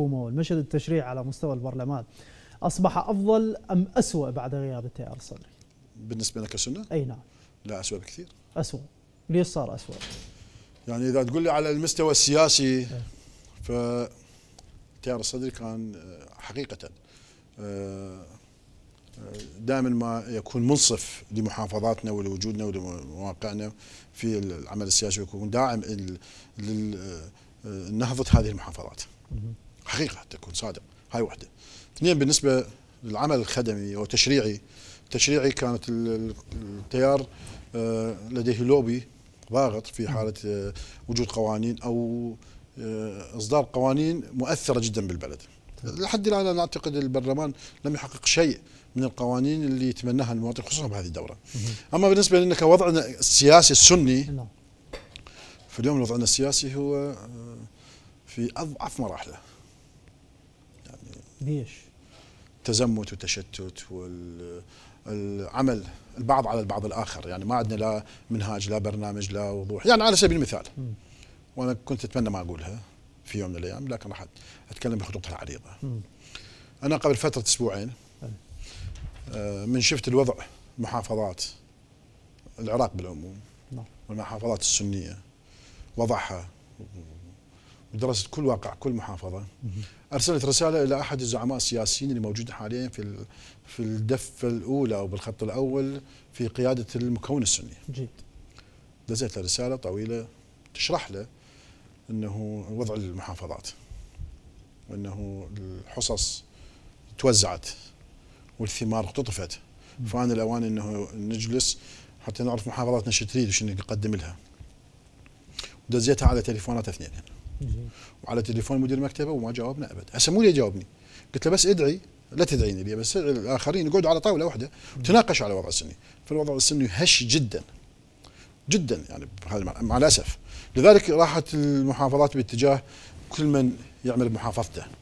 الحكومة والمشهد التشريعي على مستوى البرلمان أصبح أفضل أم اسوء بعد غياب التيار الصدري؟ بالنسبة لك كسنة؟ أي نعم لا اسوء بكثير اسوء ليش صار اسوء؟ يعني إذا تقول لي على المستوى السياسي إيه. ف التيار الصدري كان آه، حقيقة آه، آه، دائما ما يكون منصف لمحافظاتنا ولوجودنا ولمواقعنا في العمل السياسي ويكون داعم لنهضة هذه المحافظات. حقيقه تكون صادق هاي وحده اثنين بالنسبه للعمل الخدمي او التشريعي التشريعي كانت التيار آه، لديه لوبي ضاغط في حاله آه، وجود قوانين او آه، اصدار قوانين مؤثره جدا بالبلد لحد الان انا اعتقد البرلمان لم يحقق شيء من القوانين اللي يتمناها المواطن خصوصا بهذه الدوره اما بالنسبه لنا كوضعنا السياسي السني نعم. في اليوم وضعنا السياسي هو في اضعف مراحله ليش؟ تزمت وتشتت والعمل البعض على البعض الاخر يعني ما عندنا لا منهاج لا برنامج لا وضوح يعني على سبيل المثال وانا كنت اتمنى ما اقولها في يوم من الايام لكن راح اتكلم بخطوطها العريضه م. انا قبل فتره اسبوعين آه، من شفت الوضع محافظات العراق بالعموم نعم. والمحافظات السنيه وضعها ودراسه كل واقع كل محافظه ارسلت رساله الى احد الزعماء السياسيين اللي موجود حاليا في في الدفه الاولى او بالخط الاول في قياده المكون السني. جيد. دزيت له رساله طويله تشرح له انه وضع المحافظات وانه الحصص توزعت والثمار اقتطفت فان الاوان انه نجلس حتى نعرف محافظاتنا شو تريد وش نقدم لها. ودزيتها على تليفونات اثنين. وعلى تليفون مدير مكتبه وما جاوبنا ابد هسه مو يجاوبني قلت له بس ادعي لا تدعيني لي بس الاخرين يقعدوا على طاوله واحده وتناقشوا على الوضع السني فالوضع السني هش جدا جدا يعني مع الاسف لذلك راحت المحافظات باتجاه كل من يعمل بمحافظته